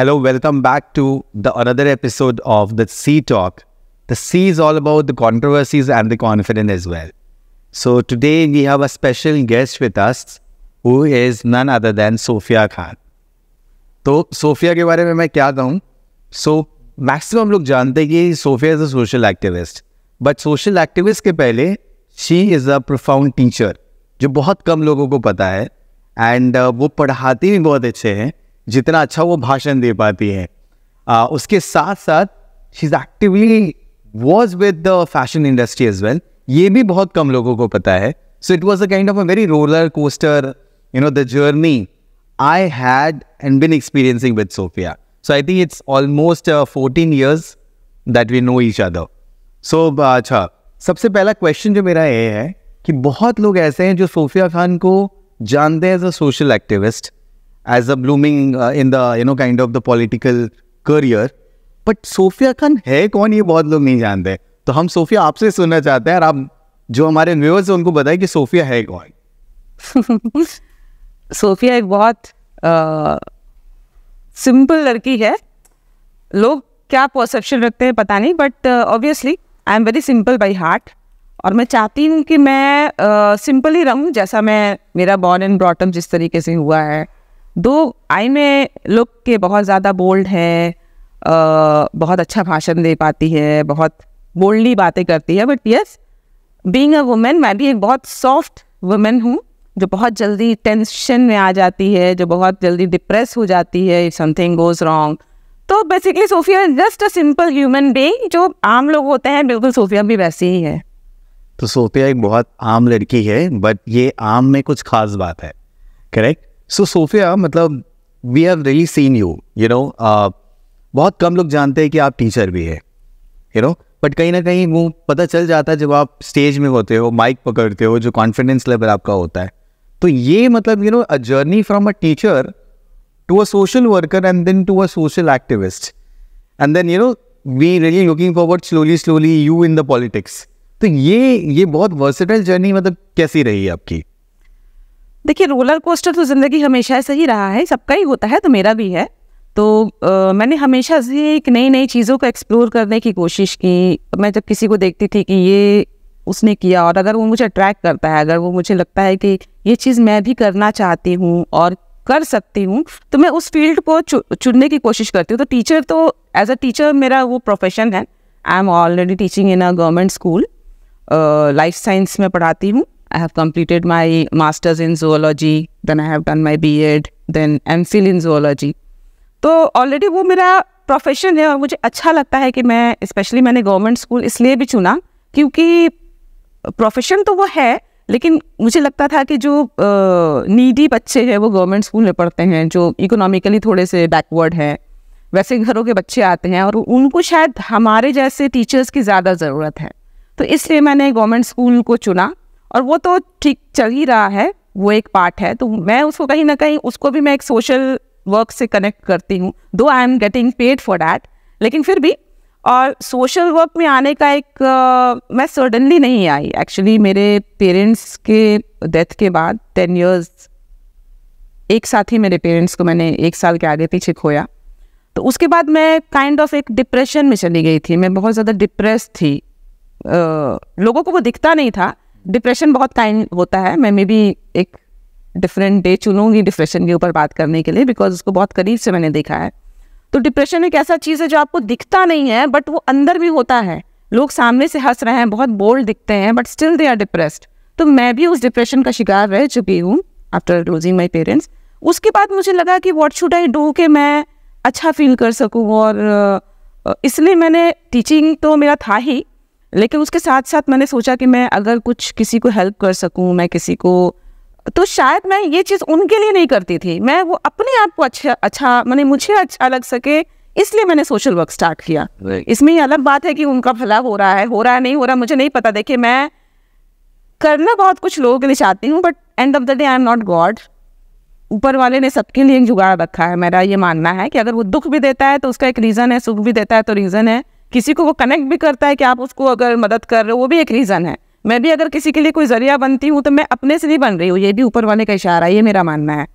Hello, welcome back to the another episode of the C Talk. The C is all about the controversies and the confident as well. So today we have a special guest with us who is none other than Sophia Khan. तो Sophia के बारे में मैं क्या कहूँ so maximum लोग जानते हैं कि Sophia is a social activist but social activist के पहले she is a profound teacher जो बहुत कम लोगों को पता है एंड uh, वो पढ़ाते भी बहुत अच्छे हैं जितना अच्छा वो भाषण दे पाती है uh, उसके साथ साथ she is actively was with the fashion industry as well ये भी बहुत कम लोगों को पता है so it was a kind of a very roller coaster you know the journey I had and been experiencing with Sophia so I think it's almost fourteen years that we know each other so अच्छा सबसे पहला question जो मेरा ये है कि बहुत लोग ऐसे हैं जो सोफिया खान को जानते हैं as a social activist as a blooming uh, in the you know kind of the political career. But Sophia Khan है कौन ये बहुत लोग नहीं जानते तो हम सोफिया आपसे सुनना चाहते हैं और आप जो हमारे व्यूअर्स हैं उनको बताएं कि सोफिया है कौन सोफिया एक बहुत सिंपल uh, लड़की है लोग क्या परसेप्शन रखते हैं पता नहीं but obviously I am very simple by heart और मैं चाहती हूँ कि मैं सिंपल uh, ही रहूँ जैसा मैं मेरा बॉर्न एंड ब्रॉटम जिस तरीके से हुआ है दो आई में लोग के बहुत ज़्यादा बोल्ड है बहुत अच्छा भाषण दे पाती है बहुत बोल्डली बातें करती है but yes being a women मैं भी एक बहुत सॉफ्ट वुमेन हूँ जो बहुत जल्दी टेंशन में आ जाती है जो बहुत जल्दी डिप्रेस हो जाती है इफ समथिंग गोज रॉन्ग तो basically Sophia just a simple human being जो आम लोग होते हैं बिल्कुल सोफिया भी वैसी ही है तो सोफिया एक बहुत आम लड़की है बट ये आम में कुछ खास बात है करेक्ट सो सोफिया मतलब we have really seen you you know बहुत कम लोग जानते हैं कि आप टीचर भी है यू नो बट कहीं ना कहीं वो पता चल जाता है जब आप स्टेज में होते हो माइक पकड़ते हो जो कॉन्फिडेंस लेवल आपका होता है तो ये मतलब you know a journey from a teacher to a social worker and then to a social activist and then you know we really looking forward slowly slowly you in the politics तो ये ये बहुत versatile journey मतलब कैसी रही है आपकी देखिए रोलर कोस्टर तो ज़िंदगी हमेशा से ही रहा है सबका ही होता है तो मेरा भी है तो आ, मैंने हमेशा से एक नई नई चीज़ों को एक्सप्लोर करने की कोशिश की मैं जब किसी को देखती थी कि ये उसने किया और अगर वो मुझे अट्रैक्ट करता है अगर वो मुझे लगता है कि ये चीज़ मैं भी करना चाहती हूँ और कर सकती हूँ तो मैं उस फील्ड को चु, चुनने की कोशिश करती हूँ तो टीचर तो एज अ टीचर मेरा वो प्रोफेशन है I am already teaching in a government school life science में पढ़ाती हूँ I have completed my master's in zoology, then I have done my B.Ed, then M.Phil in zoology. तो already वो मेरा profession है और मुझे अच्छा लगता है कि मैं स्पेशली मैंने गवर्नमेंट स्कूल इसलिए भी चुना क्योंकि प्रोफेशन तो वो है लेकिन मुझे लगता था कि जो नीडी बच्चे हैं वो गवर्नमेंट स्कूल में पढ़ते हैं जो इकोनॉमिकली थोड़े से बैकवर्ड हैं वैसे घरों के बच्चे आते हैं और उनको शायद हमारे जैसे टीचर्स की ज़्यादा ज़रूरत है तो इसलिए मैंने गवर्नमेंट स्कूल को चुना और वो तो ठीक चल ही रहा है वो एक पार्ट है तो मैं उसको कहीं ना कहीं उसको भी मैं एक सोशल वर्क से कनेक्ट करती हूँ though I am getting paid for that लेकिन फिर भी और सोशल वर्क में आने का एक uh, मैं सडनली नहीं आई एक्चुअली मेरे पेरेंट्स के डेथ के बाद टेन ईयर्स एक साथ ही मेरे पेरेंट्स को मैंने एक साल के आगे पीछे खोया तो उसके बाद मैं काइंड kind ऑफ of एक डिप्रेशन में चली गई थी मैं बहुत ज़्यादा डिप्रेस थी uh, लोगों को वो दिखता नहीं था डिप्रेशन बहुत काइंड होता है मैं मे भी एक डिफरेंट डे चुनूंगी डिप्रेशन के ऊपर बात करने के लिए बिकॉज उसको बहुत करीब से मैंने देखा है तो डिप्रेशन एक ऐसा चीज़ है जो आपको दिखता नहीं है बट वो अंदर भी होता है लोग सामने से हंस रहे हैं बहुत बोल्ड दिखते हैं but still they are depressed तो मैं भी उस डिप्रेशन का शिकार रह चुकी हूँ आफ्टर लूजिंग माई पेरेंट्स उसके बाद मुझे लगा कि वॉट शुड आई डू के मैं अच्छा फील कर सकूँ और इसलिए मैंने टीचिंग तो मेरा था ही लेकिन उसके साथ साथ मैंने सोचा कि मैं अगर कुछ किसी को हेल्प कर सकूं मैं किसी को तो शायद मैं ये चीज़ उनके लिए नहीं करती थी मैं वो अपने आप को अच्छा अच्छा मैंने मुझे अच्छा लग सके इसलिए मैंने सोशल वर्क स्टार्ट किया इसमें ये अलग बात है कि उनका भला हो रहा है हो रहा है नहीं हो रहा मुझे नहीं पता देखिए मैं करना बहुत कुछ लोगों के लिए चाहती हूँ but end of the day I am not God ऊपर वाले ने सबके लिए एक जुगाड़ रखा है मेरा ये मानना है कि अगर वो दुख भी देता है तो उसका एक रीज़न है सुख भी देता है तो रीज़न है किसी को वो कनेक्ट भी करता है कि आप उसको अगर मदद कर रहे हो वो भी एक रीज़न है मैं भी अगर किसी के लिए कोई जरिया बनती हूँ तो मैं अपने से नहीं बन रही हूँ ये भी ऊपर वाले का इशारा है ये मेरा मानना है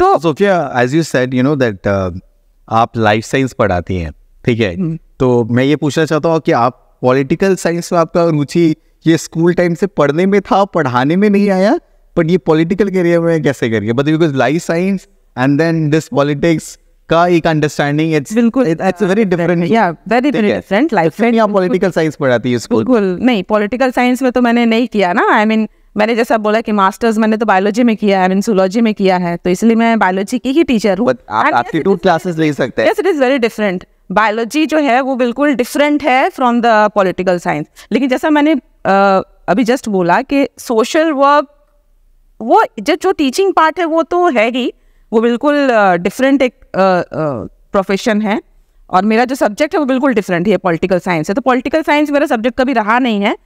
तो Sophia as you said you know that आप लाइफ साइंस पढ़ाती हैं ठीक है हुँ. हम्म। तो मैं ये पूछना चाहता हूँ कि आप पॉलिटिकल साइंस में आपका रुचि ये स्कूल टाइम से पढ़ने में था पढ़ाने में नहीं आया बट ये पॉलिटिकल करियर में कैसे करिए but because life science and then this politics का एक अंडरस्टैंडिंग इट्स बिल्कुल इट्स वेरी डिफरेंट या वेरी डिफरेंट लाइफ फ्रेंड या पॉलिटिकल साइंस पढ़ाती है स्कूल बिल्कुल नहीं पॉलिटिकल साइंस में तो मैंने नहीं किया ना आई I मीन mean, मैंने जैसा बोला कि मास्टर्स मैंने तो बायोलॉजी में किया है आई मीन mean, में किया है तो इसलिए मैं बायोलॉजी की ही टीचर हूं आप आपकी टू क्लासेस ले सकते हैं yes it is very different biology जो है वो बिल्कुल डिफरेंट है फ्रॉम द पॉलिटिकल साइंस लेकिन जैसा मैंने uh, अभी जस्ट बोला कि सोशल वर्क वो जो टीचिंग पार्ट है वो तो है ही वो बिल्कुल डिफरेंट एक प्रोफेशन है और मेरा जो सब्जेक्ट है वो बिल्कुल डिफरेंट है पॉलिटिकल साइंस है तो पॉलिटिकल साइंस मेरा सब्जेक्ट कभी रहा नहीं है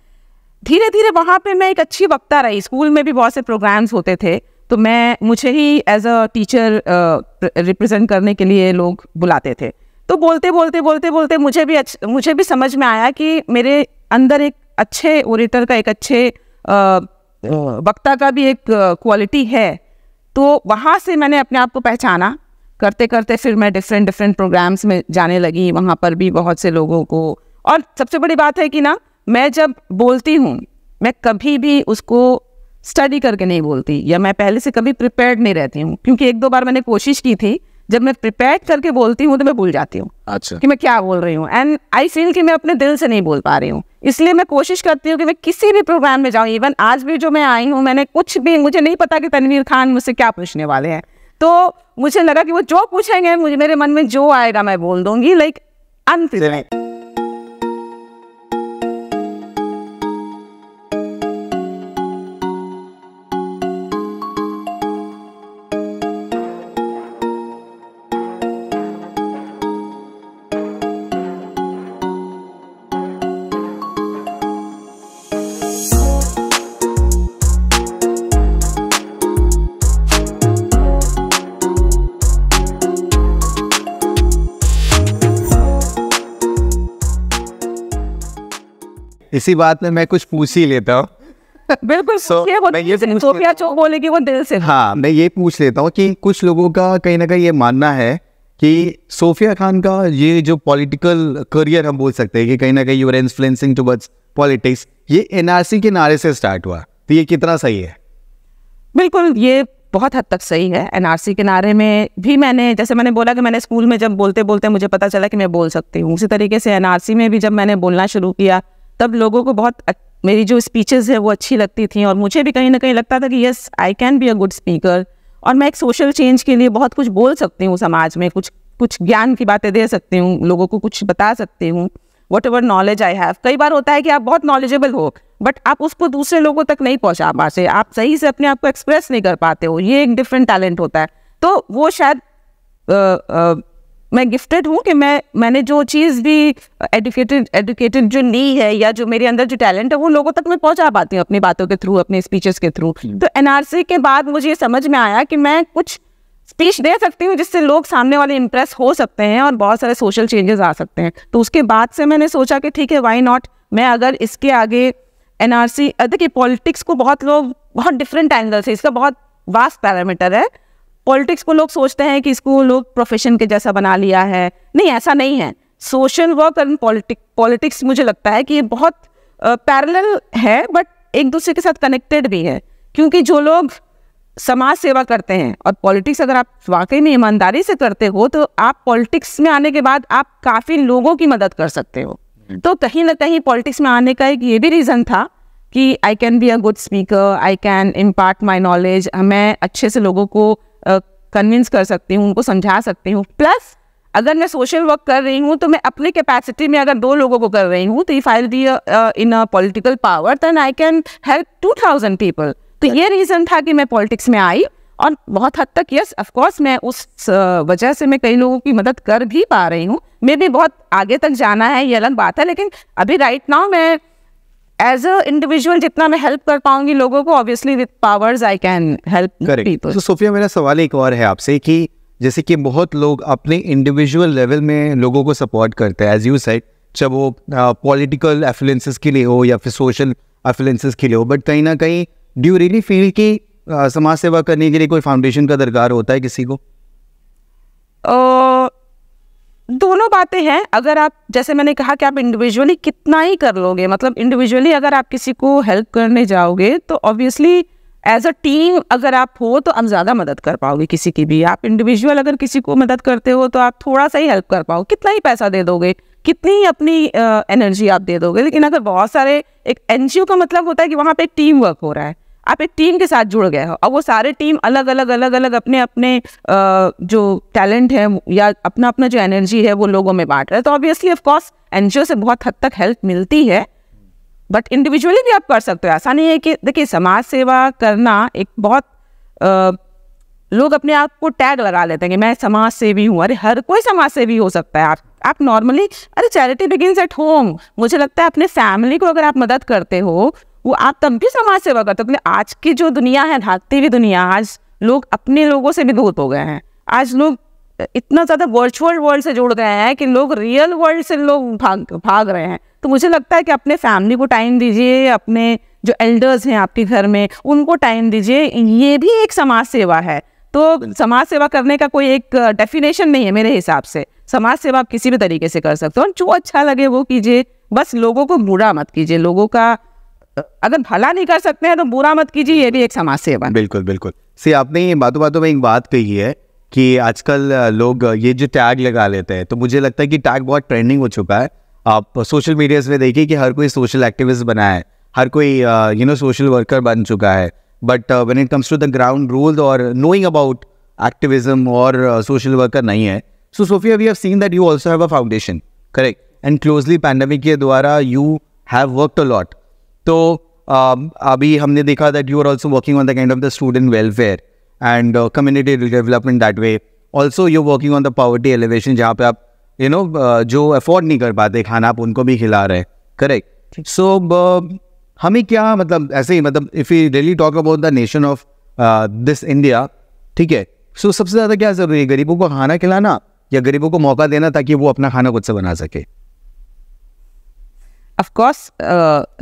धीरे धीरे वहाँ पे मैं एक अच्छी वक्ता रही स्कूल में भी बहुत से प्रोग्राम्स होते थे तो मैं मुझे ही एज अ टीचर रिप्रेजेंट करने के लिए लोग बुलाते थे तो बोलते बोलते बोलते बोलते मुझे भी अच्छ, मुझे भी समझ में आया कि मेरे अंदर एक अच्छे ओरिटर का एक अच्छे वक्ता का भी एक क्वालिटी है तो वहाँ से मैंने अपने आप को पहचाना करते करते फिर मैं डिफरेंट डिफरेंट प्रोग्राम्स में जाने लगी वहाँ पर भी बहुत से लोगों को और सबसे बड़ी बात है कि ना मैं जब बोलती हूँ मैं कभी भी उसको स्टडी करके नहीं बोलती या मैं पहले से कभी प्रिपेयर्ड नहीं रहती हूँ क्योंकि एक दो बार मैंने कोशिश की थी जब मैं प्रिपेयर करके बोलती हूँ तो मैं भूल जाती हूँ अच्छा कि मैं क्या बोल रही हूँ एंड आई फील कि मैं अपने दिल से नहीं बोल पा रही हूँ इसलिए मैं कोशिश करती हूँ कि मैं किसी भी प्रोग्राम में जाऊँ इवन आज भी जो मैं आई हूँ मैंने कुछ भी मुझे नहीं पता कि तनवीर खान मुझसे क्या पूछने वाले हैं तो मुझे लगा कि वो जो पूछेंगे मुझे मेरे मन में जो आएगा मैं बोल दूंगी लाइक अनप्रिपेयर्ड इसी बात में मैं कुछ पूछ ही लेता हूँ बिल्कुल so, मैं ये सोफिया चौक बोलेगी वो दिल से हाँ मैं ये पूछ लेता हूँ कि कुछ लोगों का कहीं ना कहीं ये मानना है कि सोफिया खान का ये जो पॉलिटिकल करियर हम बोल सकते हैं कि कहीं ना कहीं you're are influencing towards politics ये एनआरसी के नारे से स्टार्ट हुआ तो ये कितना सही है बिल्कुल ये बहुत हद तक सही है एनआरसी के नारे में भी मैंने जैसे मैंने बोला कि मैंने स्कूल में जब बोलते बोलते मुझे पता चला कि मैं बोल सकती हूँ उसी तरीके से एनआरसी में भी जब मैंने बोलना शुरू किया तब लोगों को बहुत मेरी जो स्पीचेस है वो अच्छी लगती थी और मुझे भी कहीं ना कहीं लगता था कि yes I can be a good speaker और मैं एक सोशल चेंज के लिए बहुत कुछ बोल सकती हूँ समाज में कुछ कुछ ज्ञान की बातें दे सकती हूँ लोगों को कुछ बता सकती हूँ whatever knowledge I have कई बार होता है कि आप बहुत नॉलेजेबल हो बट आप उसको दूसरे लोगों तक नहीं पहुँचा से आप सही से अपने आप को एक्सप्रेस नहीं कर पाते हो ये एक डिफरेंट टैलेंट होता है तो वो शायद मैं गिफ्टेड हूँ कि मैं मैंने जो चीज़ भी एडुकेटेड एडुकेटेड जो ली है या जो मेरे अंदर जो टैलेंट है वो लोगों तक मैं पहुँचा पाती हूँ अपनी बातों के थ्रू अपने स्पीचेस के थ्रू hmm. तो एन के बाद मुझे ये समझ में आया कि मैं कुछ स्पीच दे सकती हूँ जिससे लोग सामने वाले इंप्रेस हो सकते हैं और बहुत सारे सोशल चेंजेस आ सकते हैं तो उसके बाद से मैंने सोचा कि ठीक है वाई नॉट मैं अगर इसके आगे एन आर देखिए पॉलिटिक्स को बहुत लोग बहुत डिफरेंट एंगल से इसका बहुत वास्ट पैरामीटर है पॉलिटिक्स को लोग सोचते हैं कि इसको लोग प्रोफेशन के जैसा बना लिया है नहीं ऐसा नहीं है social work and politic politics मुझे लगता है कि ये बहुत uh, है बट एक दूसरे के साथ कनेक्टेड भी है क्योंकि जो लोग समाज सेवा करते हैं और पॉलिटिक्स अगर आप वाकई में ईमानदारी से करते हो तो आप पॉलिटिक्स में आने के बाद आप काफ़ी लोगों की मदद कर सकते हो hmm. तो कहीं ना कहीं पॉलिटिक्स में आने का एक ये भी रीज़न था कि I can be a good speaker I can impart my knowledge मैं अच्छे से लोगों को कन्विंस कर सकती हूँ उनको समझा सकती हूँ प्लस अगर मैं सोशल वर्क कर रही हूँ तो मैं अपने कैपेसिटी में अगर दो लोगों को कर रही हूँ तो if I be in a political power then I can help two thousand people तो ये रीज़न था कि मैं पॉलिटिक्स में आई और बहुत हद तक यस ऑफ कोर्स मैं उस वजह से मैं कई लोगों की मदद कर भी पा रही हूँ मे भी बहुत आगे तक जाना है ये अलग बात है लेकिन अभी राइट नाउ मैं एज अ इंडिविजुअल जितना मैं हेल्प कर पाऊंगी लोगों को obviously with powers I can help people तो सोफिया मेरा सवाल एक और है आपसे कि जैसे कि बहुत लोग अपने इंडिविजुअल लेवल में लोगों को सपोर्ट करते हैं एज यू सेड चाहे वो पॉलिटिकल एफ्लुएंसेस के लिए हो या फिर सोशल एफ्लुएंसेस के लिए हो बट कहीं ना कहीं डू यू रियली फील कि समाज सेवा करने के लिए कोई फाउंडेशन का दरकार होता है किसी को uh, दोनों बातें हैं अगर आप जैसे मैंने कहा कि आप इंडिविजुअली कितना ही कर लोगे मतलब इंडिविजुअली अगर आप किसी को हेल्प करने जाओगे तो ऑब्वियसली एज अ टीम अगर आप हो तो आप ज़्यादा मदद कर पाओगे किसी की भी आप इंडिविजुअल अगर किसी को मदद करते हो तो आप थोड़ा सा ही हेल्प कर पाओगे कितना ही पैसा दे दोगे कितनी ही अपनी एनर्जी आप दे दोगे लेकिन अगर बहुत सारे एक एन का मतलब होता है कि वहाँ पर एक टीम वर्क हो रहा है आप एक टीम के साथ जुड़ गए हो और वो सारे टीम अलग अलग अलग अलग अपने अपने जो टैलेंट है या अपना अपना जो एनर्जी है वो लोगों में बांट रहे है तो ऑब्वियसली ऑफकोर्स एन से बहुत हद तक हेल्प मिलती है बट इंडिविजुअली भी आप कर सकते हो ऐसा नहीं है कि देखिए समाज सेवा करना एक बहुत आ, लोग अपने आप को टैग लगा लेते हैं कि मैं समाज सेवी हूँ अरे हर कोई समाज सेवी हो सकता है आप आप नॉर्मली अरे चैरिटी बिगिन एट होम मुझे लगता है अपने फैमिली को अगर आप मदद करते हो वो आप तब भी समाज सेवा करते हो आज की जो दुनिया है भागती हुई दुनिया आज लोग अपने लोगों से भी दूर हो गए हैं आज लोग इतना ज़्यादा वर्चुअल वर्ल्ड से जुड़ गए हैं कि लोग रियल वर्ल्ड से लोग भाग भाग रहे हैं तो मुझे लगता है कि अपने फैमिली को टाइम दीजिए अपने जो एल्डर्स हैं आपके घर में उनको टाइम दीजिए ये भी एक समाज सेवा है तो समाज सेवा करने का कोई एक डेफिनेशन नहीं है मेरे हिसाब से समाज सेवा आप किसी भी तरीके से कर सकते हो जो अच्छा लगे वो कीजिए बस लोगों को बुरा मत कीजिए लोगों का अगर भला नहीं कर सकते हैं तो बुरा मत कीजिए ये भी एक समाज सेवा बिल्कुल बिल्कुल सी आपने ये बातों बातों में एक बात कही है कि आजकल लोग ये जो टैग लगा लेते हैं तो मुझे लगता है कि टैग बहुत ट्रेंडिंग हो चुका है आप सोशल मीडियाज में देखिए कि हर कोई सोशल एक्टिविस्ट बना है हर कोई यू नो सोशल वर्कर बन चुका है but when it comes to the ground rule और नोइंग अबाउट एक्टिविज्म और सोशल वर्कर नहीं है so Sophia we have seen that you also have a foundation correct and closely pandemic के द्वारा you have work a lot तो um, अभी हमने देखा that you are also working on the kind of the student welfare and community development that way also you working on the poverty alleviation जहाँ पे आप you know uh, जो afford नहीं कर पाते खाना आप उनको भी खिला रहे हैं करेक्ट सो um, हमें क्या मतलब ऐसे ही मतलब if you really talk about the nation of this India ठीक है सो सबसे ज़्यादा क्या जरूरी है गरीबों को खाना खिलाना या गरीबों को मौका देना ताकि वो अपना खाना खुद से बना सके अफकोर्स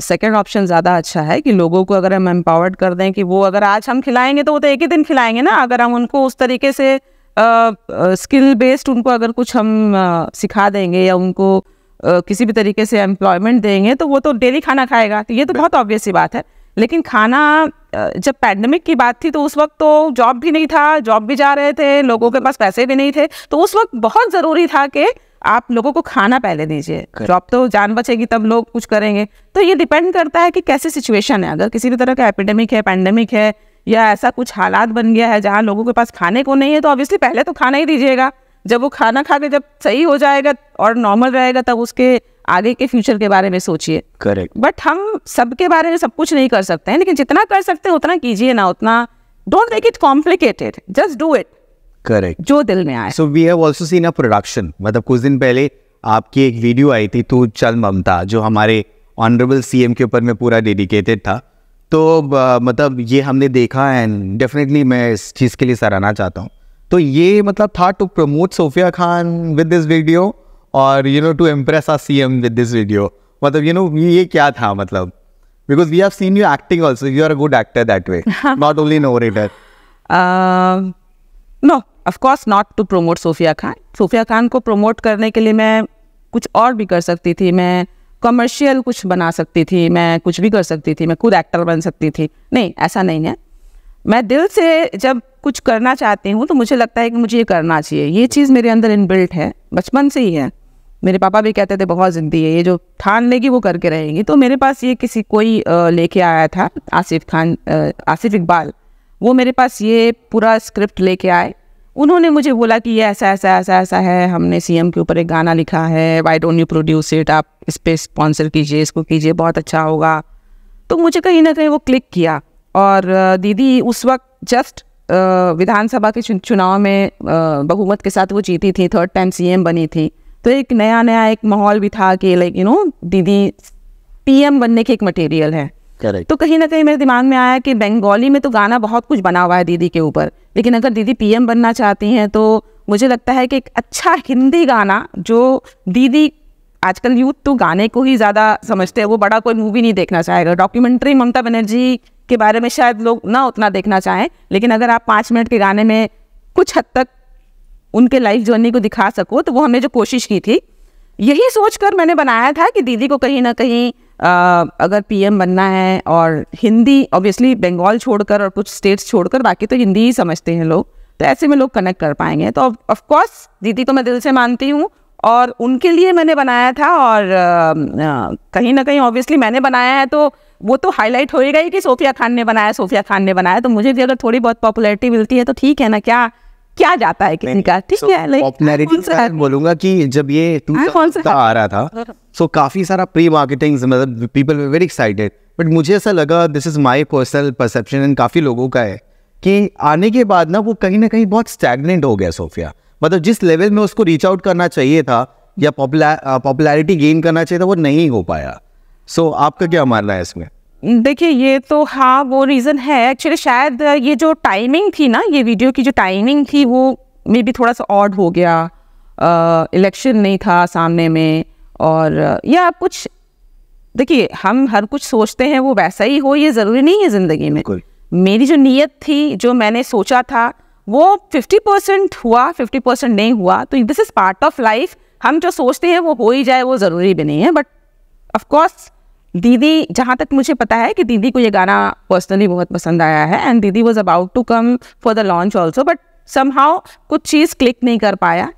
सेकेंड ऑप्शन ज़्यादा अच्छा है कि लोगों को अगर हम एम्पावर्ड कर दें कि वो अगर आज हम खिलाएंगे तो वो तो एक ही दिन खिलाएंगे ना अगर हम उनको उस तरीके से स्किल uh, बेस्ड uh, उनको अगर कुछ हम uh, सिखा देंगे या उनको uh, किसी भी तरीके से एम्प्लॉयमेंट देंगे तो वो तो डेली खाना खाएगा तो ये तो बहुत ऑब्वियस सी बात है लेकिन खाना uh, जब पैंडमिक की बात थी तो उस वक्त तो जॉब भी नहीं था जॉब भी जा रहे थे लोगों के पास पैसे भी नहीं थे तो उस वक्त बहुत ज़रूरी था कि आप लोगों को खाना पहले दीजिए जॉब तो जान बचेगी तब लोग कुछ करेंगे तो ये डिपेंड करता है कि कैसे सिचुएशन है अगर किसी भी तरह का एपिडेमिक है पैंडेमिक है या ऐसा कुछ हालात बन गया है जहाँ लोगों के पास खाने को नहीं है तो ऑब्वियसली पहले तो खाना ही दीजिएगा जब वो खाना खा के जब सही हो जाएगा और नॉर्मल रहेगा तब उसके आगे के फ्यूचर के बारे में सोचिए करेक्ट बट हम सबके बारे में सब कुछ नहीं कर सकते हैं लेकिन जितना कर सकते हैं उतना कीजिए ना उतना don't make it complicated just do it correct जो दिल में आए so we have also seen a production मतलब कुछ दिन पहले आपकी एक वीडियो आई थी तू चल ममता जो हमारे ऑनरेबल सीएम के ऊपर में पूरा डेडिकेटेड था तो मतलब ये हमने देखा एंड डेफिनेटली मैं इस चीज़ के लिए सराहना चाहता हूँ तो ये मतलब था to promote Sophia Khan with this video और you know to impress R C M with this video मतलब यू नो ये क्या था मतलब because we have seen you acting also you are a good actor that way not only no rater no of course not to promote Sophia Khan Sophia Khan को promote करने के लिए मैं कुछ और भी कर सकती थी मैं कमर्शियल कुछ बना सकती थी मैं कुछ भी कर सकती थी मैं खुद एक्टर बन सकती थी नहीं ऐसा नहीं है मैं दिल से जब कुछ करना चाहती हूँ तो मुझे लगता है कि मुझे ये करना चाहिए ये चीज़ मेरे अंदर इनबिल्ट है बचपन से ही है मेरे पापा भी कहते थे बहुत ज़िंदी है ये जो ठान लेगी वो करके रहेंगी तो मेरे पास ये किसी कोई लेके आया था आसिफ खान आसिफ इकबाल वो मेरे पास ये पूरा स्क्रिप्ट लेके आए उन्होंने मुझे बोला कि ये ऐसा ऐसा ऐसा ऐसा है हमने सी के ऊपर एक गाना लिखा है why don't you produce it आप इस पर स्पॉन्सर कीजिए इसको कीजिए बहुत अच्छा होगा तो मुझे कहीं ना कहीं वो क्लिक किया और दीदी उस वक्त जस्ट विधानसभा के चुनाव में बहुमत के साथ वो जीती थी थर्ड टाइम सीएम बनी थी तो एक नया नया एक माहौल भी था कि लाइक यू नो दीदी पीएम बनने के एक मटेरियल है Correct. तो कहीं ना कहीं मेरे दिमाग में आया कि बंगाली में तो गाना बहुत कुछ बना हुआ है दीदी के ऊपर लेकिन अगर दीदी पीएम बनना चाहती हैं तो मुझे लगता है कि एक अच्छा हिंदी गाना जो दीदी आजकल यूथ तो गाने को ही ज़्यादा समझते हैं वो बड़ा कोई मूवी नहीं देखना चाहेगा डॉक्यूमेंट्री ममता बनर्जी के बारे में शायद लोग ना उतना देखना चाहें लेकिन अगर आप पाँच मिनट के गाने में कुछ हद तक उनके लाइफ जर्नी को दिखा सको तो वो हमने जो कोशिश की थी यही सोच कर मैंने बनाया था कि दीदी को कहीं ना कहीं अगर पीएम बनना है और हिंदी ऑब्वियसली बंगाल छोड़कर और कुछ स्टेट्स छोड़कर बाकी तो हिंदी ही समझते हैं लोग तो ऐसे में लोग कनेक्ट कर पाएंगे तो ऑफकोर्स दीदी को तो मैं दिल से मानती हूँ और उनके लिए मैंने बनाया था और कहीं ना कहीं ऑब्वियसली मैंने बनाया है तो वो तो हाईलाइट होएगा ही कि सोफिया खान ने बनाया सोफिया खान ने बनाया तो मुझे भी अगर थोड़ी बहुत पॉपुलैरिटी मिलती है तो ठीक है ना क्या क्या जाता है किसी का ठीक है बोलूंगा कि जब ये हाँ, आ रहा था सो हाँ। काफी सारा प्री मार्केटिंग मतलब पीपल वेरी एक्साइटेड बट मुझे ऐसा लगा this is my personal perception and काफी लोगों का है कि आने के बाद ना वो कहीं ना कहीं बहुत स्टैगनेंट हो गया सोफिया मतलब जिस लेवल में उसको रीच आउट करना चाहिए था या पॉपुलैरिटी गेन करना चाहिए था वो नहीं हो पाया सो so, आपका क्या मानना है इसमें देखिए ये तो हाँ वो रीज़न है एक्चुअली शायद ये जो टाइमिंग थी ना ये वीडियो की जो टाइमिंग थी वो मे भी थोड़ा सा ऑड हो गया इलेक्शन नहीं था सामने में और या कुछ देखिए हम हर कुछ सोचते हैं वो वैसा ही हो ये ज़रूरी नहीं है ज़िंदगी में मेरी जो नीयत थी जो मैंने सोचा था वो फिफ्टी परसेंट हुआ फिफ्टी परसेंट नहीं हुआ तो this is part of life हम जो सोचते हैं वो हो ही जाए वो ज़रूरी भी नहीं है बट ऑफकोर्स दीदी जहाँ तक मुझे पता है कि दीदी को ये गाना पर्सनली बहुत पसंद आया है एंड दीदी was about to come for the launch also but some कुछ चीज़ क्लिक नहीं कर पाया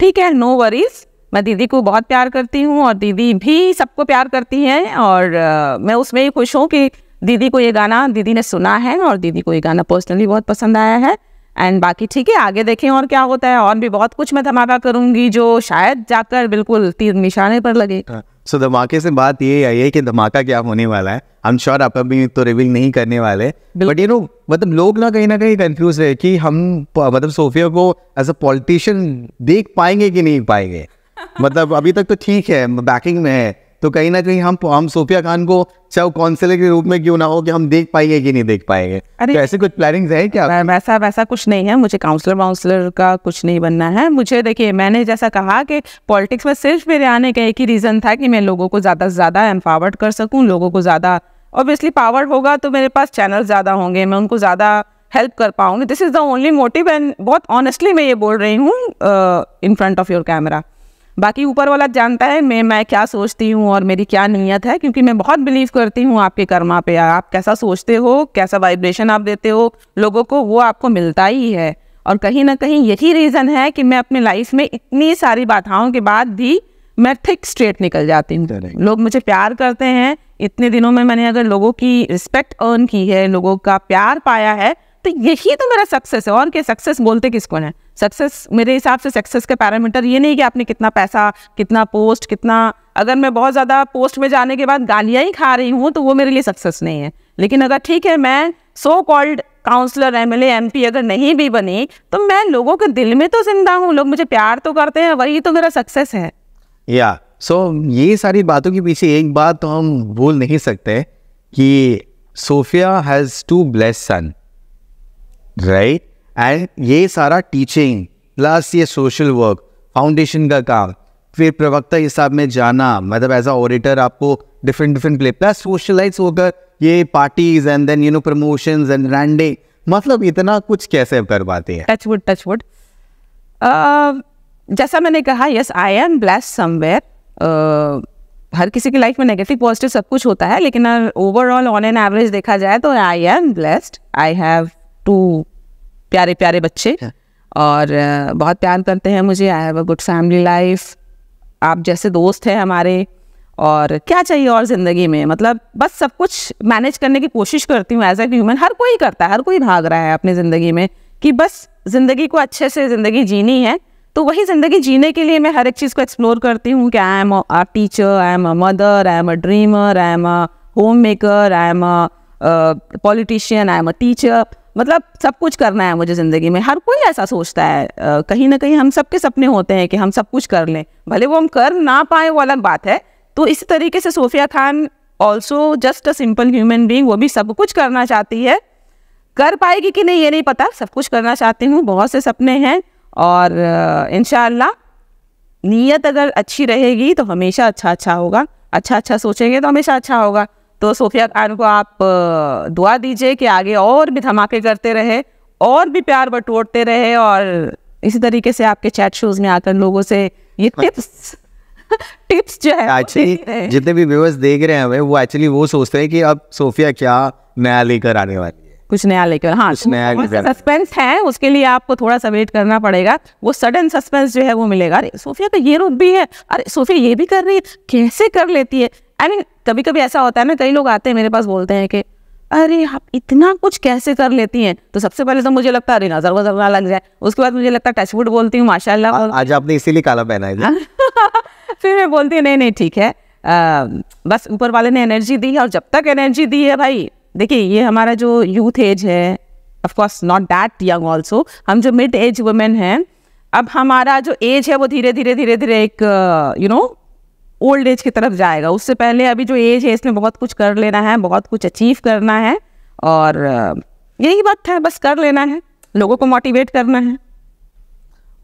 ठीक है नो वरीज़ मैं दीदी को बहुत प्यार करती हूँ और दीदी भी सबको प्यार करती हैं और uh, मैं उसमें ही खुश हूँ कि दीदी को ये गाना दीदी ने सुना है और दीदी को ये गाना पर्सनली बहुत पसंद आया है एंड बाकी ठीक है आगे देखें और क्या होता है और भी बहुत कुछ मैं धमाका करूँगी जो शायद जाकर बिल्कुल तीर निशाने पर लगे हाँ। सो धमाके से बात ये आई है कि धमाका क्या होने वाला है आई एम श्योर आप अभी तो रिवील नहीं करने वाले बट यू नो मतलब लोग ना कहीं ना कहीं कंफ्यूज है कि हम मतलब सोफिया को एज अ पॉलिटिशियन देख पाएंगे कि नहीं पाएंगे मतलब अभी तक तो ठीक है बैकिंग में है तो कहीं ना कहीं हम हम सोफिया खान को चाहे काउंसिलर के रूप में क्यों ना हो कि हम देख पाएंगे कि नहीं देख पाएंगे अरे तो ऐसे कुछ प्लानिंग्स है क्या वैसा वैसा कुछ नहीं है मुझे काउंसलर वाउंसलर का कुछ नहीं बनना है मुझे देखिए मैंने जैसा कहा कि पॉलिटिक्स में सिर्फ मेरे आने का एक ही रीज़न था कि मैं लोगों को ज़्यादा से ज़्यादा एम्पावर्ड कर सकूँ लोगों को ज़्यादा ऑब्वियसली पावर होगा तो मेरे पास चैनल ज़्यादा होंगे मैं उनको ज़्यादा हेल्प कर पाऊंगी this is the only motive and बहुत ऑनेस्टली मैं ये बोल रही हूँ in front of your camera बाकी ऊपर वाला जानता है मैं मैं क्या सोचती हूँ और मेरी क्या नीयत है क्योंकि मैं बहुत बिलीव करती हूँ आपके कर्मा पे आप कैसा सोचते हो कैसा वाइब्रेशन आप देते हो लोगों को वो आपको मिलता ही है और कहीं ना कहीं यही रीज़न है कि मैं अपने लाइफ में इतनी सारी बाधाओं के बाद भी मैं थिक स्ट्रेट निकल जाती हूँ लोग मुझे प्यार करते हैं इतने दिनों में मैंने अगर लोगों की रिस्पेक्ट अर्न की है लोगों का प्यार पाया है तो यही तो मेरा सक्सेस है और क्या सक्सेस बोलते किसको है सक्सेस मेरे हिसाब से सक्सेस के पैरामीटर ये नहीं कि आपने कितना पैसा कितना पोस्ट कितना अगर मैं बहुत ज़्यादा पोस्ट में जाने के बाद गालियाँ ही खा रही हूँ तो वो मेरे लिए सक्सेस नहीं है लेकिन अगर ठीक है मैं so called counsellor M L अगर नहीं भी बनी तो मैं लोगों के दिल में तो जिंदा हूँ लोग मुझे प्यार तो करते हैं वही तो मेरा सक्सेस है या सो ये सारी बातों के पीछे एक बात तो हम भूल नहीं सकते कि Sophia has to bless son right and ये सारा टीचिंग प्लस ये सोशल वर्क फाउंडेशन का काम फिर प्रवक्ता हिसाब में जाना मतलब एज अ ऑडिटर आपको different different play plus socialize होकर ये parties and then you know promotion and रैंडे मतलब इतना कुछ कैसे कर पाते हैं टच वुड टच वुड जैसा मैंने कहा yes I am bless somewhere हर किसी की लाइफ में नेगेटिव पॉजिटिव सब कुछ होता है लेकिन ओवरऑल ऑन एन एवरेज देखा जाए तो I am blessed I have two प्यारे प्यारे बच्चे अच्छा। और बहुत प्यार करते हैं मुझे I have a good family life आप जैसे दोस्त हैं हमारे और क्या चाहिए और ज़िंदगी में मतलब बस सब कुछ मैनेज करने की कोशिश करती हूँ एज ए ह्यूमन हर कोई करता है हर कोई भाग रहा है अपनी ज़िंदगी में कि बस ज़िंदगी को अच्छे से ज़िंदगी जीनी है तो वही ज़िंदगी जीने के लिए मैं हर एक चीज़ को एक्सप्लोर करती हूँ कि I am a teacher I am a mother I am a dreamer I am a homemaker I am a politician I am a teacher मतलब सब कुछ करना है मुझे ज़िंदगी में हर कोई ऐसा सोचता है कहीं ना कहीं हम सबके सपने होते हैं कि हम सब कुछ कर लें भले वो हम कर ना पाए वो अलग बात है तो इसी तरीके से Sophia Khan also just a simple human being वो भी सब कुछ करना चाहती है कर पाएगी कि नहीं ये नहीं पता सब कुछ करना चाहती हूँ बहुत से सपने हैं और इन नीयत अगर अच्छी रहेगी तो हमेशा अच्छा अच्छा होगा अच्छा अच्छा सोचेंगे तो हमेशा अच्छा होगा तो सोफिया खान को आप दुआ दीजिए कि आगे और भी धमाके करते रहे और भी प्यार बटोरते रहे और इसी तरीके से आपके चैट शोज में आकर लोगों से ये हाँ। टिप्स टिप्स जो है एक्चुअली जितने भी व्यूअर्स देख रहे हैं हमें वो एक्चुअली वो सोचते हैं कि अब सोफिया क्या नया लेकर आने वाली है कुछ नया लेकर हाँ कुछ नया लेकर सस्पेंस है उसके लिए आपको थोड़ा सा वेट करना पड़ेगा वो सडन सस्पेंस जो है वो मिलेगा अरे सोफिया का ये रूप भी है अरे सोफिया ये भी कर रही है कैसे कर लेती है आई मीन कभी कभी ऐसा होता है ना कई लोग आते हैं मेरे पास बोलते हैं कि अरे आप इतना कुछ कैसे कर लेती हैं तो सबसे पहले तो मुझे लगता है अरे नजर वजर ना लग जाए उसके बाद मुझे लगता है टचवुड बोलती हूँ माशाला आज आपने इसीलिए काला पहना है फिर मैं बोलती हूँ नहीं नहीं ठीक है आ, बस ऊपर वाले ने एनर्जी दी है और जब तक एनर्जी दी है भाई देखिए ये हमारा जो यूथ एज है of course not that young also हम जो मिड एज वुमेन हैं अब हमारा जो एज है वो धीरे धीरे धीरे धीरे एक यू नो ओल्ड एज की तरफ जाएगा उससे पहले अभी जो एज है इसमें बहुत कुछ कर लेना है बहुत कुछ अचीव करना है और यही वक्त है बस कर लेना है लोगों को मोटिवेट करना है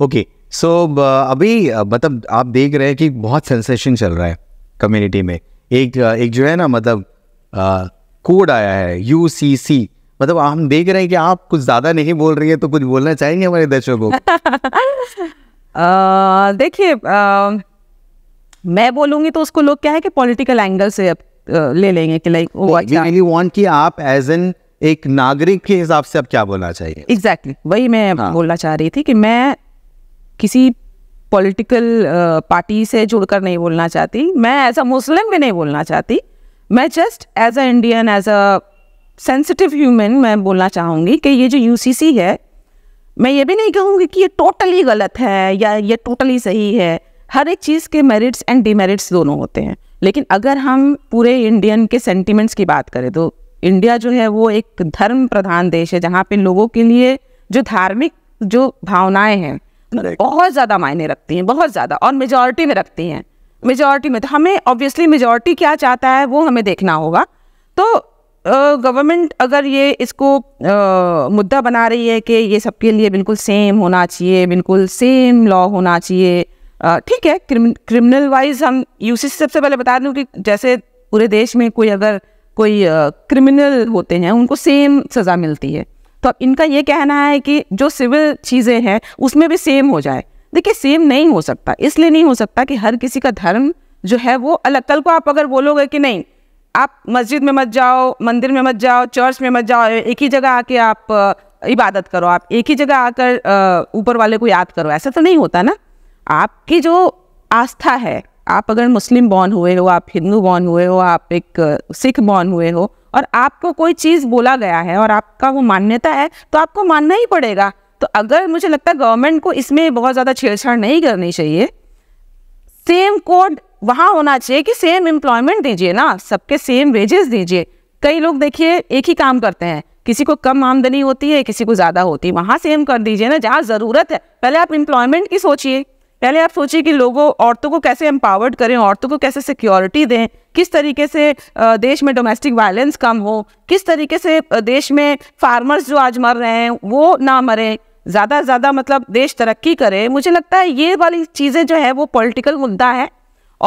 ओके okay, सो so, अभी मतलब आप देख रहे हैं कि बहुत सेंसेशन चल रहा है कम्युनिटी में एक एक जो है ना मतलब कोड आया है यू सी सी मतलब हम देख रहे हैं कि आप कुछ ज़्यादा नहीं बोल रही है तो कुछ बोलना चाहेंगे हमारे दर्शकों को देखिए मैं बोलूंगी तो उसको लोग क्या है कि पॉलिटिकल एंगल से अब ले लेंगे कि लाइक वो अच्छा रियली वांट कि आप एज एन एक नागरिक के हिसाब से अब क्या बोलना चाहिए एग्जैक्टली exactly, वही मैं हाँ. बोलना चाह रही थी कि मैं किसी पॉलिटिकल पार्टी से जुड़कर नहीं बोलना चाहती मैं एज अ मुस्लिम भी नहीं बोलना चाहती मैं just as a Indian as a sensitive human मैं बोलना चाहूँगी कि ये जो यू है मैं ये भी नहीं कहूँगी कि ये टोटली गलत है या ये टोटली सही है हर एक चीज़ के मेरिट्स एंड डीमेरिट्स दोनों होते हैं लेकिन अगर हम पूरे इंडियन के सेंटिमेंट्स की बात करें तो इंडिया जो है वो एक धर्म प्रधान देश है जहाँ पे लोगों के लिए जो धार्मिक जो भावनाएं हैं बहुत ज़्यादा मायने रखती हैं बहुत ज़्यादा और मेजॉरिटी में रखती हैं मेजॉरिटी में तो हमें ऑब्वियसली मेजॉरिटी क्या चाहता है वो हमें देखना होगा तो गवर्नमेंट अगर ये इसको आ, मुद्दा बना रही है कि ये सबके लिए बिल्कुल सेम होना चाहिए बिल्कुल सेम लॉ होना चाहिए ठीक है क्रिमिनल वाइज हम यूसी सबसे पहले बता दूं कि जैसे पूरे देश में कोई अगर कोई क्रिमिनल होते हैं उनको सेम सज़ा मिलती है तो अब इनका ये कहना है कि जो सिविल चीज़ें हैं उसमें भी सेम हो जाए देखिए सेम नहीं हो सकता इसलिए नहीं हो सकता कि हर किसी का धर्म जो है वो अलग कल को आप अगर बोलोगे कि नहीं आप मस्जिद में मत जाओ मंदिर में मत जाओ चर्च में मत जाओ एक ही जगह आके आप इबादत करो आप एक ही जगह आकर ऊपर वाले को याद करो ऐसा तो नहीं होता ना आपकी जो आस्था है आप अगर मुस्लिम बॉर्न हुए हो आप हिंदू बॉर्न हुए हो आप एक सिख बॉर्न हुए हो और आपको कोई चीज़ बोला गया है और आपका वो मान्यता है तो आपको मानना ही पड़ेगा तो अगर मुझे लगता है गवर्नमेंट को इसमें बहुत ज़्यादा छेड़छाड़ नहीं करनी चाहिए सेम कोड वहाँ होना चाहिए कि सेम एम्प्लॉयमेंट दीजिए ना सबके सेम वेजेस दीजिए कई लोग देखिए एक ही काम करते हैं किसी को कम आमदनी होती है किसी को ज़्यादा होती है वहाँ सेम कर दीजिए ना जहाँ ज़रूरत है पहले आप एम्प्लॉयमेंट की सोचिए पहले आप सोचिए कि लोगों औरतों को कैसे एम्पावर्ड करें औरतों को कैसे सिक्योरिटी दें किस तरीके से देश में डोमेस्टिक वायलेंस कम हो किस तरीके से देश में फार्मर्स जो आज मर रहे हैं वो ना मरें ज़्यादा से ज़्यादा मतलब देश तरक्की करे मुझे लगता है ये वाली चीज़ें जो है वो पॉलिटिकल मुद्दा है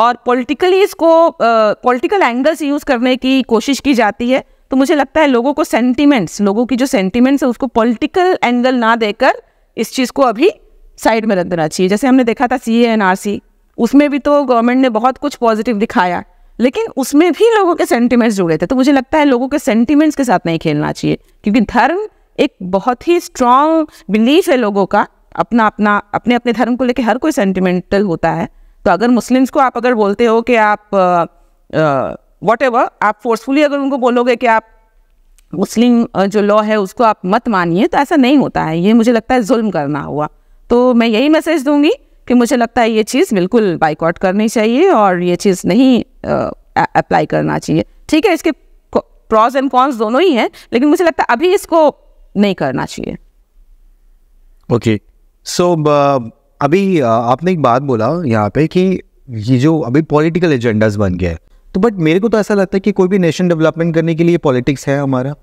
और पॉलिटिकली इसको पॉलिटिकल एंगल्स यूज़ करने की कोशिश की जाती है तो मुझे लगता है लोगों को सेंटिमेंट्स लोगों की जो सेंटिमेंट्स है उसको पॉलिटिकल एंगल ना देकर इस चीज़ को अभी साइड में रख देना चाहिए जैसे हमने देखा था सी एन आर सी उसमें भी तो गवर्नमेंट ने बहुत कुछ पॉजिटिव दिखाया लेकिन उसमें भी लोगों के सेंटिमेंट्स जुड़े थे तो मुझे लगता है लोगों के सेंटिमेंट्स के साथ नहीं खेलना चाहिए क्योंकि धर्म एक बहुत ही स्ट्रांग बिलीफ है लोगों का अपना अपना अपने अपने धर्म को लेकर हर कोई सेंटिमेंटल होता है तो अगर मुस्लिम्स को आप अगर बोलते हो कि आप वॉट एवर आप फोर्सफुली अगर उनको बोलोगे कि आप मुस्लिम जो लॉ है उसको आप मत मानिए तो ऐसा नहीं होता है ये मुझे लगता है जुल्म करना हुआ तो मैं यही मैसेज दूंगी कि मुझे लगता है ये चीज़ बिल्कुल बाइकआउट करनी चाहिए और ये चीज़ नहीं अप्लाई करना चाहिए ठीक है इसके प्रॉज एंड कॉन्स दोनों ही हैं लेकिन मुझे लगता है अभी इसको नहीं करना चाहिए ओके सो uh, अभी आपने एक बात बोला यहाँ पे कि ये जो अभी पॉलिटिकल एजेंडाज बन गया है तो बट मेरे को तो ऐसा लगता है कि कोई भी नेशन डेवलपमेंट करने के लिए पॉलिटिक्स है हमारा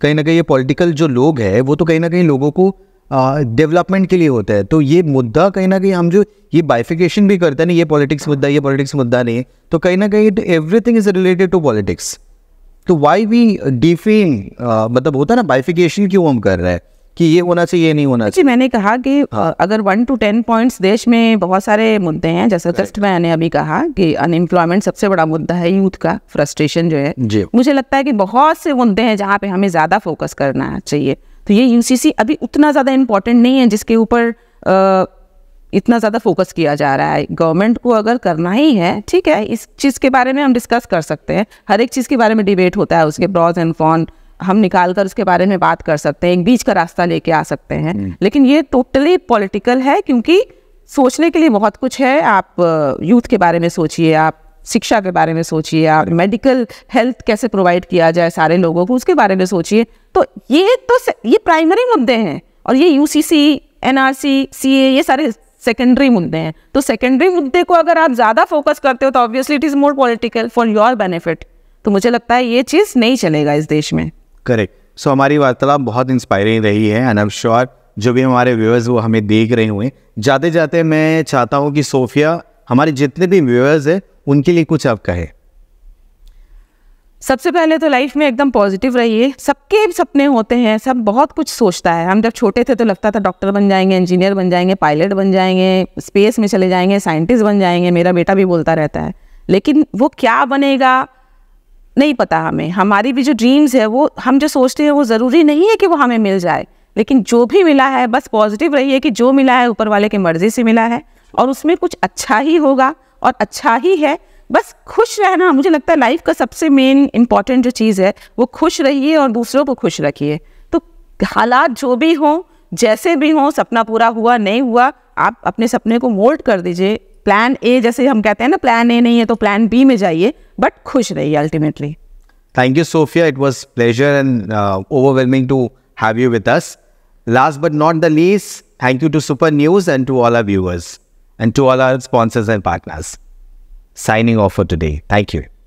कहीं ना कहीं ये पॉलिटिकल जो लोग हैं वो तो कहीं ना कहीं लोगों को डेवलपमेंट के लिए होता है तो ये मुद्दा कहीं ना कहीं हम जो ये बाइफिकेशन भी करते हैं ना ये पॉलिटिक्स मुद्दा ये पॉलिटिक्स मुद्दा नहीं तो कहीं ना कहीं everything is related to politics तो वाई वी डिफेम मतलब होता है ना बाइफिकेशन क्यों हम कर रहे हैं कि ये होना चाहिए ये नहीं होना चाहिए मैंने कहा कि हाँ. अगर वन टू टेन पॉइंट्स देश में बहुत सारे मुद्दे हैं जैसा कस्ट मैंने अभी कहा कि अनएम्प्लॉयमेंट सबसे बड़ा मुद्दा है यूथ का फ्रस्ट्रेशन जो है मुझे लगता है कि बहुत से मुद्दे हैं जहाँ पे हमें ज़्यादा फोकस करना चाहिए तो ये यूसीसी अभी उतना ज़्यादा इम्पॉर्टेंट नहीं है जिसके ऊपर इतना ज़्यादा फोकस किया जा रहा है गवर्नमेंट को अगर करना ही है ठीक है इस चीज़ के बारे में हम डिस्कस कर सकते हैं हर एक चीज़ के बारे में डिबेट होता है उसके ब्रॉज एंड फॉन हम निकाल कर उसके बारे में बात कर सकते हैं एक बीच का रास्ता लेके आ सकते हैं हम्म। लेकिन ये टोटली पॉलिटिकल है क्योंकि सोचने के लिए बहुत कुछ है आप यूथ के बारे में सोचिए आप शिक्षा के बारे में सोचिए आप मेडिकल हेल्थ कैसे प्रोवाइड किया जाए सारे लोगों को उसके बारे में सोचिए तो ये तो ये प्राइमरी मुद्दे हैं और ये U C C N R C C A ये सारे सेकेंडरी मुद्दे हैं तो सेकेंडरी मुद्दे को अगर आप ज़्यादा फोकस करते हो तो obviously it is more political for your benefit तो मुझे लगता है ये चीज़ नहीं चलेगा इस देश में करेक्ट सो so, हमारी वार्तालाप बहुत इंस्पायरिंग रही है एंड आई एम श्योर जो भी हमारे व्यूअर्स वो हमें देख रहे हुए जाते जाते मैं चाहता हूँ कि सोफिया हमारे जितने भी व्यूअर्स हैं उनके लिए कुछ आप कहे सबसे पहले तो लाइफ में एकदम पॉजिटिव रहिए सबके सपने होते हैं सब बहुत कुछ सोचता है हम जब छोटे थे तो लगता था डॉक्टर बन जाएंगे इंजीनियर बन जाएंगे पायलट बन जाएंगे स्पेस में चले जाएंगे साइंटिस्ट बन जाएंगे मेरा बेटा भी बोलता रहता है लेकिन वो क्या बनेगा नहीं पता हमें हमारी भी जो ड्रीम्स है वो हम जो सोचते हैं वो ज़रूरी नहीं है कि वो हमें मिल जाए लेकिन जो भी मिला है बस पॉजिटिव रहिए कि जो मिला है ऊपर वाले की मर्ज़ी से मिला है और उसमें कुछ अच्छा ही होगा और अच्छा ही है बस खुश रहना मुझे लगता है लाइफ का सबसे मेन इम्पॉर्टेंट जो चीज़ है वो खुश रहिए और दूसरों को खुश रखिए तो हालात जो भी हों जैसे भी हों सपना पूरा हुआ नहीं हुआ आप अपने सपने को मोल्ड कर दीजिए प्लान ए जैसे हम कहते हैं ना प्लान ए नहीं है तो प्लान बी में जाइए बट खुश रहिए ultimately thank you Sophia it was pleasure and overwhelming to have you with us last but not the least thank you to super news and to all our viewers and to all our sponsors and partners. Signing off for today. Thank you.